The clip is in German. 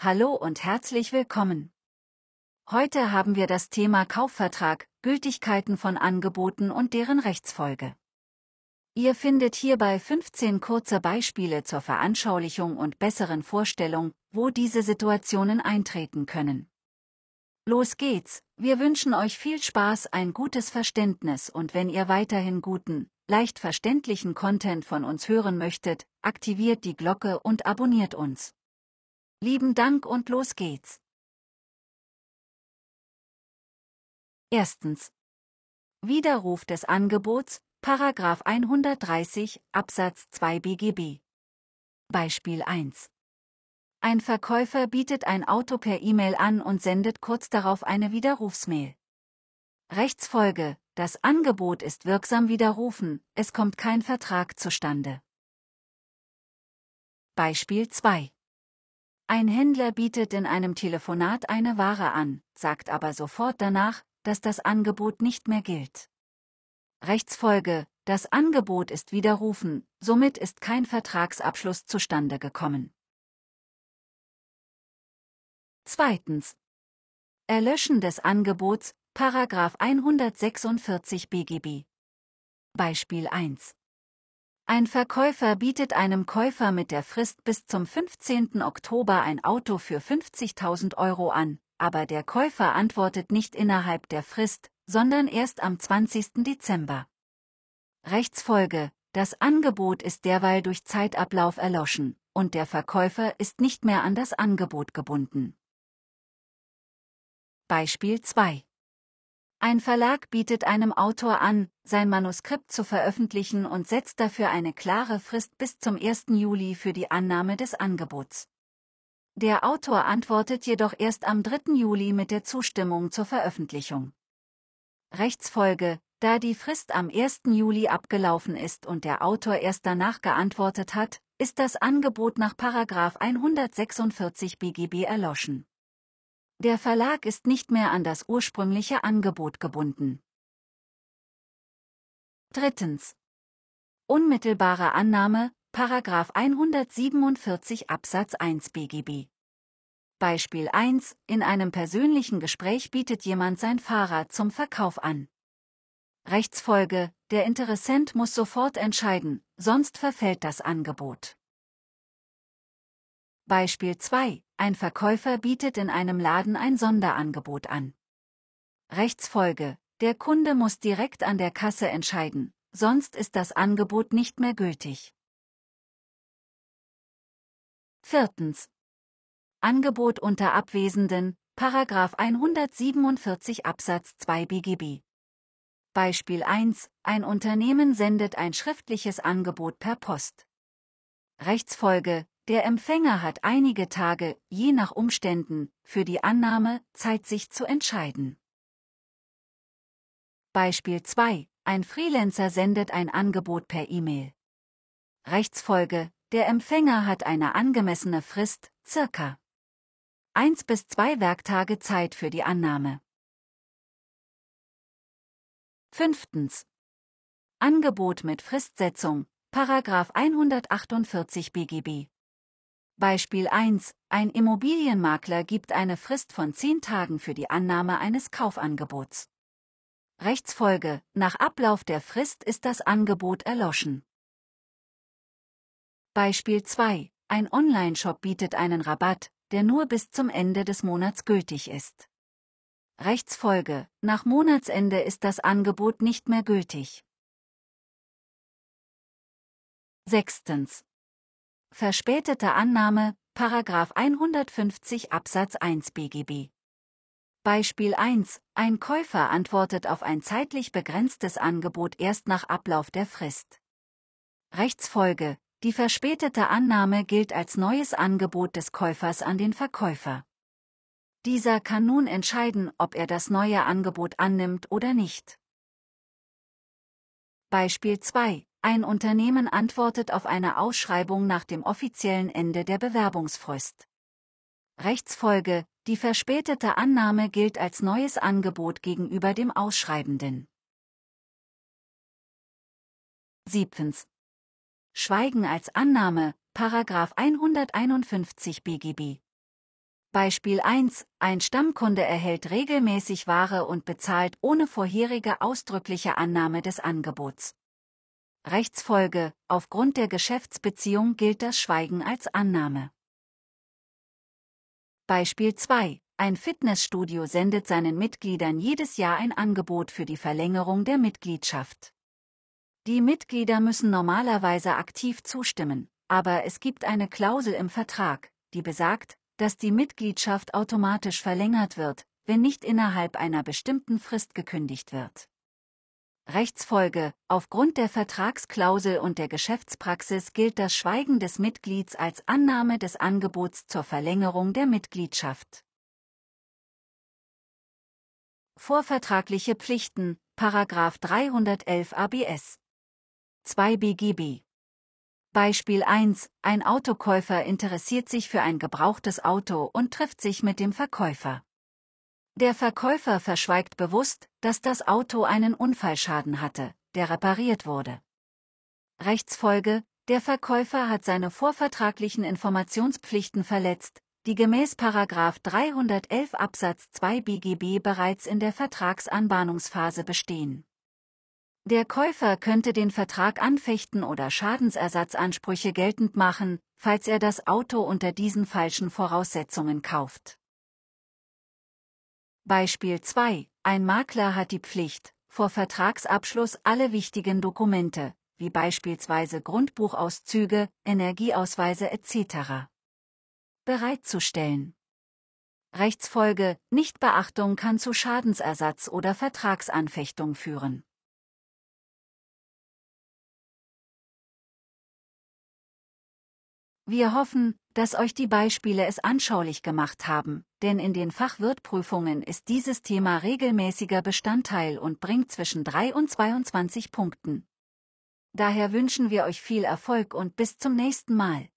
Hallo und herzlich willkommen. Heute haben wir das Thema Kaufvertrag, Gültigkeiten von Angeboten und deren Rechtsfolge. Ihr findet hierbei 15 kurze Beispiele zur Veranschaulichung und besseren Vorstellung, wo diese Situationen eintreten können. Los geht's, wir wünschen euch viel Spaß, ein gutes Verständnis und wenn ihr weiterhin guten, leicht verständlichen Content von uns hören möchtet, aktiviert die Glocke und abonniert uns. Lieben Dank und los geht's. Erstens. Widerruf des Angebots, Paragraf 130 Absatz 2 BGB. Beispiel 1. Ein Verkäufer bietet ein Auto per E-Mail an und sendet kurz darauf eine Widerrufsmail. Rechtsfolge, das Angebot ist wirksam widerrufen, es kommt kein Vertrag zustande. Beispiel 2. Ein Händler bietet in einem Telefonat eine Ware an, sagt aber sofort danach, dass das Angebot nicht mehr gilt. Rechtsfolge, das Angebot ist widerrufen, somit ist kein Vertragsabschluss zustande gekommen. Zweitens. Erlöschen des Angebots, Paragraf 146 BGB. Beispiel 1. Ein Verkäufer bietet einem Käufer mit der Frist bis zum 15. Oktober ein Auto für 50.000 Euro an, aber der Käufer antwortet nicht innerhalb der Frist, sondern erst am 20. Dezember. Rechtsfolge Das Angebot ist derweil durch Zeitablauf erloschen, und der Verkäufer ist nicht mehr an das Angebot gebunden. Beispiel 2 ein Verlag bietet einem Autor an, sein Manuskript zu veröffentlichen und setzt dafür eine klare Frist bis zum 1. Juli für die Annahme des Angebots. Der Autor antwortet jedoch erst am 3. Juli mit der Zustimmung zur Veröffentlichung. Rechtsfolge, da die Frist am 1. Juli abgelaufen ist und der Autor erst danach geantwortet hat, ist das Angebot nach 146 BGB erloschen. Der Verlag ist nicht mehr an das ursprüngliche Angebot gebunden. Drittens. Unmittelbare Annahme, Paragraf 147 Absatz 1 BGB. Beispiel 1. In einem persönlichen Gespräch bietet jemand sein Fahrrad zum Verkauf an. Rechtsfolge, der Interessent muss sofort entscheiden, sonst verfällt das Angebot. Beispiel 2. Ein Verkäufer bietet in einem Laden ein Sonderangebot an. Rechtsfolge. Der Kunde muss direkt an der Kasse entscheiden, sonst ist das Angebot nicht mehr gültig. Viertens. Angebot unter Abwesenden, Paragraf 147 Absatz 2 BGB. Beispiel 1. Ein Unternehmen sendet ein schriftliches Angebot per Post. Rechtsfolge, der Empfänger hat einige Tage, je nach Umständen, für die Annahme, Zeit sich zu entscheiden. Beispiel 2. Ein Freelancer sendet ein Angebot per E-Mail. Rechtsfolge. Der Empfänger hat eine angemessene Frist, circa 1 bis 2 Werktage Zeit für die Annahme. Fünftens. Angebot mit Fristsetzung, Paragraf 148 BGB. Beispiel 1. Ein Immobilienmakler gibt eine Frist von 10 Tagen für die Annahme eines Kaufangebots. Rechtsfolge. Nach Ablauf der Frist ist das Angebot erloschen. Beispiel 2. Ein Onlineshop bietet einen Rabatt, der nur bis zum Ende des Monats gültig ist. Rechtsfolge. Nach Monatsende ist das Angebot nicht mehr gültig. Sechstens. Verspätete Annahme, Paragraf 150 Absatz 1 BGB. Beispiel 1. Ein Käufer antwortet auf ein zeitlich begrenztes Angebot erst nach Ablauf der Frist. Rechtsfolge. Die verspätete Annahme gilt als neues Angebot des Käufers an den Verkäufer. Dieser kann nun entscheiden, ob er das neue Angebot annimmt oder nicht. Beispiel 2. Ein Unternehmen antwortet auf eine Ausschreibung nach dem offiziellen Ende der Bewerbungsfrist. Rechtsfolge, die verspätete Annahme gilt als neues Angebot gegenüber dem Ausschreibenden. 7. Schweigen als Annahme, Paragraf 151 BGB. Beispiel 1. Ein Stammkunde erhält regelmäßig Ware und bezahlt ohne vorherige ausdrückliche Annahme des Angebots. Rechtsfolge, aufgrund der Geschäftsbeziehung gilt das Schweigen als Annahme. Beispiel 2. Ein Fitnessstudio sendet seinen Mitgliedern jedes Jahr ein Angebot für die Verlängerung der Mitgliedschaft. Die Mitglieder müssen normalerweise aktiv zustimmen, aber es gibt eine Klausel im Vertrag, die besagt, dass die Mitgliedschaft automatisch verlängert wird, wenn nicht innerhalb einer bestimmten Frist gekündigt wird. Rechtsfolge, aufgrund der Vertragsklausel und der Geschäftspraxis gilt das Schweigen des Mitglieds als Annahme des Angebots zur Verlängerung der Mitgliedschaft. Vorvertragliche Pflichten, Paragraf 311 ABS 2 BGB Beispiel 1. Ein Autokäufer interessiert sich für ein gebrauchtes Auto und trifft sich mit dem Verkäufer. Der Verkäufer verschweigt bewusst, dass das Auto einen Unfallschaden hatte, der repariert wurde. Rechtsfolge, der Verkäufer hat seine vorvertraglichen Informationspflichten verletzt, die gemäß 311 Absatz 2 BGB bereits in der Vertragsanbahnungsphase bestehen. Der Käufer könnte den Vertrag anfechten oder Schadensersatzansprüche geltend machen, falls er das Auto unter diesen falschen Voraussetzungen kauft. Beispiel 2. Ein Makler hat die Pflicht, vor Vertragsabschluss alle wichtigen Dokumente, wie beispielsweise Grundbuchauszüge, Energieausweise etc. bereitzustellen. Rechtsfolge Nichtbeachtung kann zu Schadensersatz oder Vertragsanfechtung führen. Wir hoffen, dass euch die Beispiele es anschaulich gemacht haben denn in den Fachwirtprüfungen ist dieses Thema regelmäßiger Bestandteil und bringt zwischen 3 und 22 Punkten. Daher wünschen wir euch viel Erfolg und bis zum nächsten Mal.